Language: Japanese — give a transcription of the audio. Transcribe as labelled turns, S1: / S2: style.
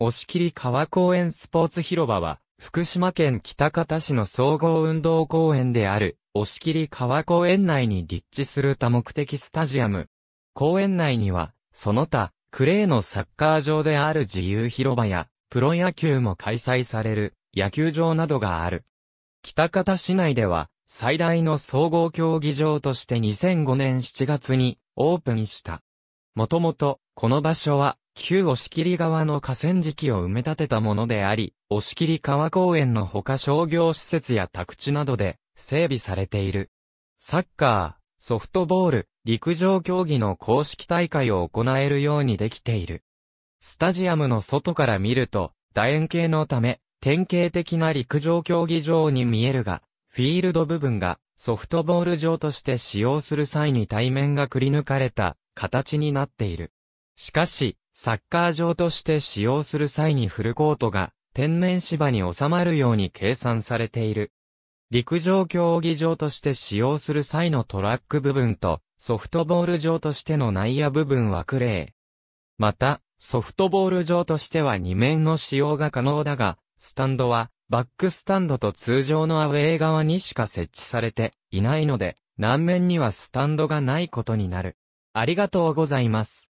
S1: 押切川公園スポーツ広場は、福島県北方市の総合運動公園である、押切川公園内に立地する多目的スタジアム。公園内には、その他、クレーのサッカー場である自由広場や、プロ野球も開催される、野球場などがある。北方市内では、最大の総合競技場として2005年7月に、オープンした。もともと、この場所は、旧押切川の河川敷を埋め立てたものであり、押切川公園のほか商業施設や宅地などで整備されている。サッカー、ソフトボール、陸上競技の公式大会を行えるようにできている。スタジアムの外から見ると、楕円形のため、典型的な陸上競技場に見えるが、フィールド部分がソフトボール場として使用する際に対面がくり抜かれた形になっている。しかし、サッカー場として使用する際にフルコートが天然芝に収まるように計算されている。陸上競技場として使用する際のトラック部分とソフトボール場としての内野部分はクレー。また、ソフトボール場としては2面の使用が可能だが、スタンドはバックスタンドと通常のアウェー側にしか設置されていないので、南面にはスタンドがないことになる。ありがとうございます。